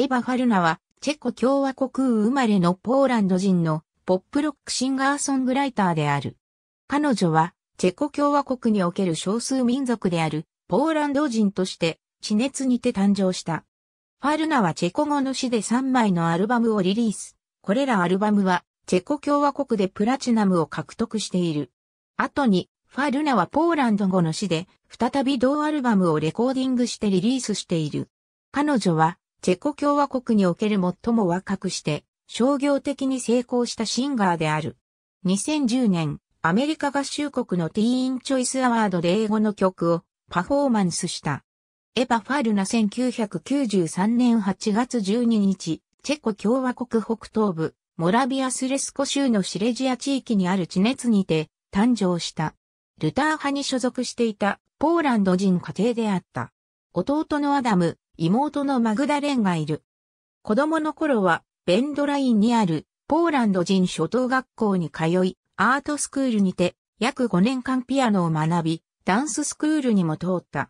エヴァ・ファルナは、チェコ共和国生まれのポーランド人のポップロックシンガーソングライターである。彼女は、チェコ共和国における少数民族であるポーランド人として、地熱にて誕生した。ファルナはチェコ語の詩で3枚のアルバムをリリース。これらアルバムは、チェコ共和国でプラチナムを獲得している。後に、ファルナはポーランド語の詩で、再び同アルバムをレコーディングしてリリースしている。彼女は、チェコ共和国における最も若くして商業的に成功したシンガーである。2010年、アメリカ合衆国のティーンチョイスアワードで英語の曲をパフォーマンスした。エヴァ・ファルナ1993年8月12日、チェコ共和国北東部、モラビアスレスコ州のシレジア地域にある地熱にて誕生した。ルター派に所属していたポーランド人家庭であった。弟のアダム、妹のマグダレンがいる。子供の頃は、ベンドラインにある、ポーランド人初等学校に通い、アートスクールにて、約5年間ピアノを学び、ダンススクールにも通った。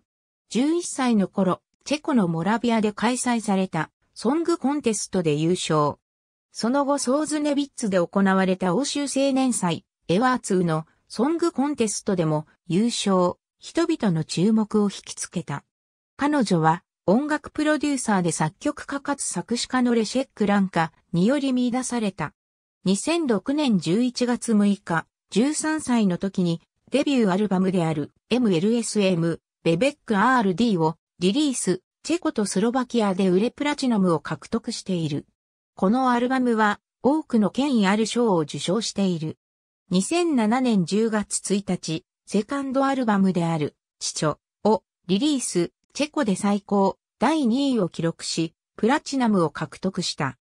11歳の頃、チェコのモラビアで開催された、ソングコンテストで優勝。その後、ソーズネビッツで行われた欧州青年祭、エワーツーのソングコンテストでも優勝、人々の注目を引きつけた。彼女は音楽プロデューサーで作曲家かつ作詞家のレシェック・ランカにより見出された。2006年11月6日、13歳の時にデビューアルバムである MLSM ベベック RD をリリース、チェコとスロバキアで売れプラチナムを獲得している。このアルバムは多くの権威ある賞を受賞している。2007年10月1日、セカンドアルバムである、チチョをリリース、チェコで最高、第2位を記録し、プラチナムを獲得した。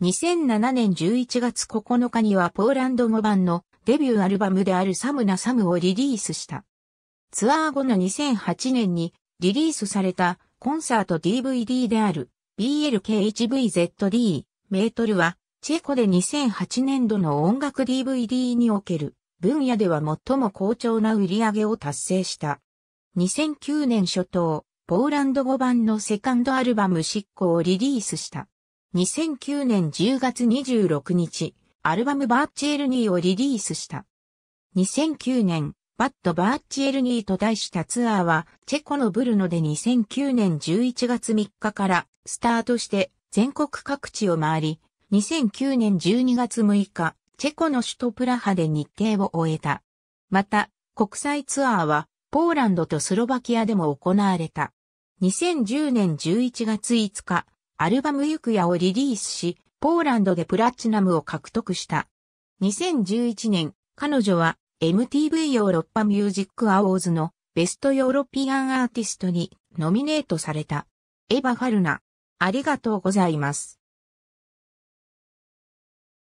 2007年11月9日にはポーランド語版のデビューアルバムであるサムナサムをリリースした。ツアー後の2008年にリリースされたコンサート DVD である b l k h v z d メートルはチェコで2008年度の音楽 DVD における分野では最も好調な売り上げを達成した。2009年初頭、ポーランド語版のセカンドアルバム執行をリリースした。2009年10月26日、アルバムバーチエルニーをリリースした。2009年、バッドバーチエルニーと題したツアーは、チェコのブルノで2009年11月3日からスタートして全国各地を回り、2009年12月6日、チェコの首都プラハで日程を終えた。また、国際ツアーは、ポーランドとスロバキアでも行われた。2010年11月5日、アルバムゆくやをリリースし、ポーランドでプラチナムを獲得した。2011年、彼女は MTV ヨーロッパミュージックアウォーズのベストヨーロピアンアーティストにノミネートされた。エヴァ・ファルナ、ありがとうございます。